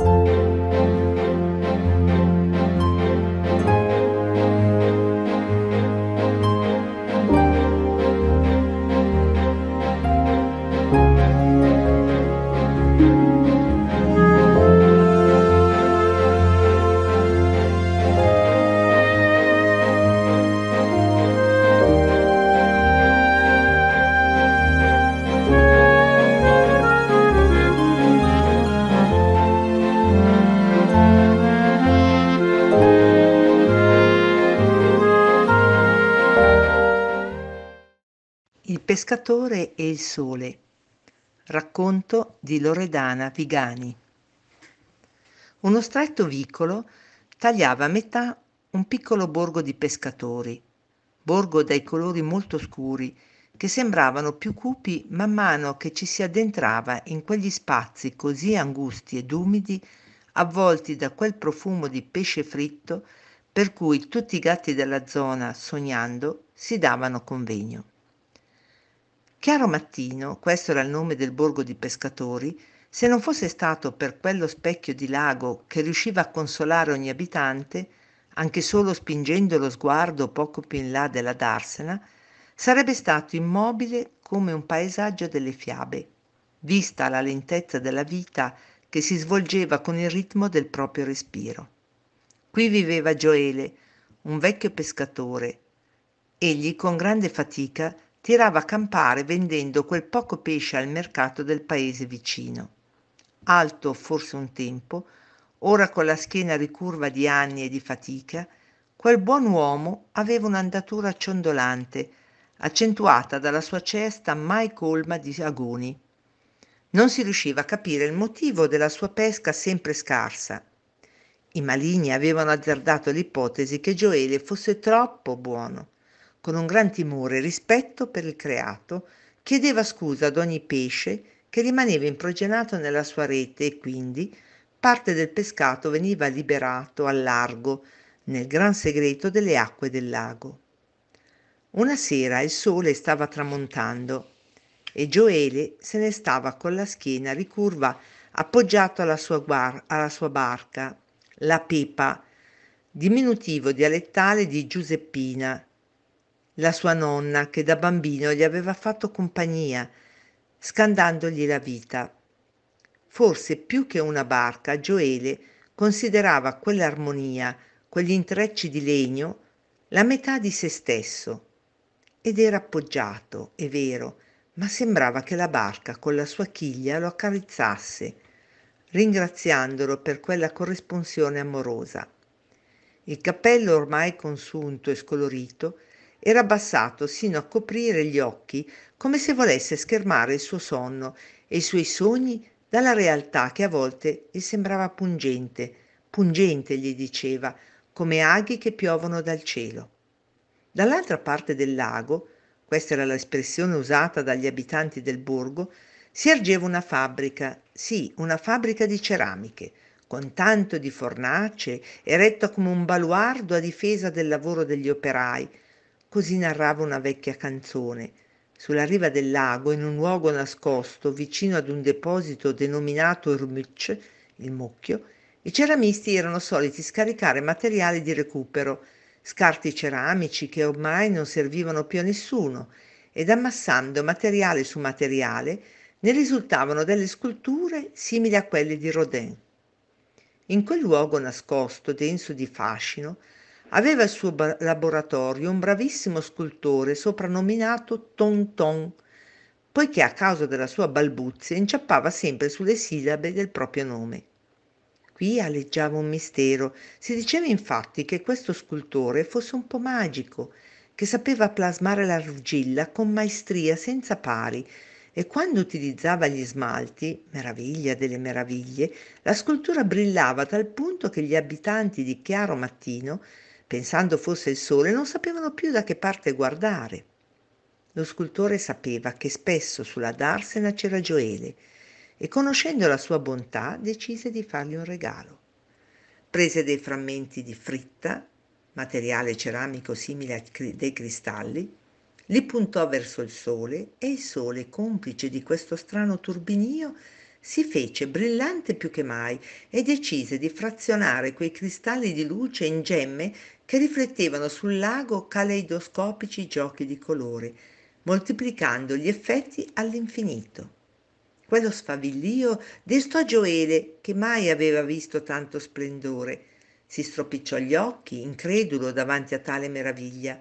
you Il pescatore e il sole. Racconto di Loredana Vigani. Uno stretto vicolo tagliava a metà un piccolo borgo di pescatori, borgo dai colori molto scuri che sembravano più cupi man mano che ci si addentrava in quegli spazi così angusti ed umidi, avvolti da quel profumo di pesce fritto per cui tutti i gatti della zona, sognando, si davano convegno. Chiaro Mattino, questo era il nome del borgo di pescatori, se non fosse stato per quello specchio di lago che riusciva a consolare ogni abitante, anche solo spingendo lo sguardo poco più in là della darsena, sarebbe stato immobile come un paesaggio delle fiabe, vista la lentezza della vita che si svolgeva con il ritmo del proprio respiro. Qui viveva Gioele, un vecchio pescatore. Egli con grande fatica tirava a campare vendendo quel poco pesce al mercato del paese vicino. Alto forse un tempo, ora con la schiena ricurva di anni e di fatica, quel buon uomo aveva un'andatura ciondolante, accentuata dalla sua cesta mai colma di agoni. Non si riusciva a capire il motivo della sua pesca sempre scarsa. I maligni avevano azzardato l'ipotesi che Gioele fosse troppo buono con un gran timore e rispetto per il creato, chiedeva scusa ad ogni pesce che rimaneva improgenato nella sua rete e quindi parte del pescato veniva liberato al largo, nel gran segreto delle acque del lago. Una sera il sole stava tramontando e Gioele se ne stava con la schiena ricurva appoggiato alla sua, guar- alla sua barca, la Pepa, diminutivo dialettale di Giuseppina, la sua nonna che da bambino gli aveva fatto compagnia, scandandogli la vita. Forse più che una barca, Gioele considerava quell'armonia, quegli intrecci di legno, la metà di se stesso. Ed era appoggiato, è vero, ma sembrava che la barca con la sua chiglia lo accarezzasse, ringraziandolo per quella corrispondenza amorosa. Il cappello ormai consunto e scolorito era abbassato sino a coprire gli occhi come se volesse schermare il suo sonno e i suoi sogni dalla realtà che a volte gli sembrava pungente, pungente gli diceva, come aghi che piovono dal cielo. Dall'altra parte del lago, questa era l'espressione usata dagli abitanti del borgo, si ergeva una fabbrica, sì, una fabbrica di ceramiche, con tanto di fornace, eretta come un baluardo a difesa del lavoro degli operai, così narrava una vecchia canzone. Sulla riva del lago, in un luogo nascosto, vicino ad un deposito denominato Rmuc, il mucchio, i ceramisti erano soliti scaricare materiali di recupero, scarti ceramici che ormai non servivano più a nessuno, ed ammassando materiale su materiale ne risultavano delle sculture simili a quelle di Rodin. In quel luogo nascosto, denso di fascino, Aveva il suo laboratorio un bravissimo scultore soprannominato Tonton, poiché a causa della sua balbuzia inciappava sempre sulle sillabe del proprio nome. Qui aleggiava un mistero. Si diceva infatti che questo scultore fosse un po' magico, che sapeva plasmare l'argilla con maestria senza pari e quando utilizzava gli smalti, meraviglia delle meraviglie, la scultura brillava a tal punto che gli abitanti di Chiaro Mattino pensando fosse il sole, non sapevano più da che parte guardare. Lo scultore sapeva che spesso sulla darsena c'era Gioele e conoscendo la sua bontà decise di fargli un regalo. Prese dei frammenti di fritta, materiale ceramico simile a dei cristalli, li puntò verso il sole e il sole, complice di questo strano turbinio, si fece brillante più che mai e decise di frazionare quei cristalli di luce in gemme che riflettevano sul lago caleidoscopici giochi di colori moltiplicando gli effetti all'infinito quello sfavillio destò gioele che mai aveva visto tanto splendore si stropicciò gli occhi incredulo davanti a tale meraviglia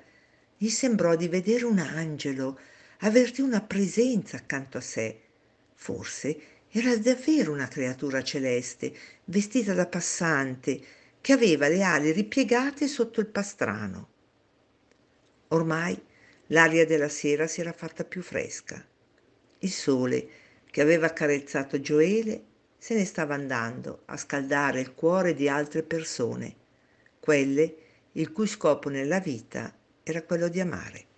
gli sembrò di vedere un angelo avvertì una presenza accanto a sé forse era davvero una creatura celeste vestita da passante che aveva le ali ripiegate sotto il pastrano ormai l'aria della sera si era fatta più fresca il sole che aveva accarezzato gioele se ne stava andando a scaldare il cuore di altre persone quelle il cui scopo nella vita era quello di amare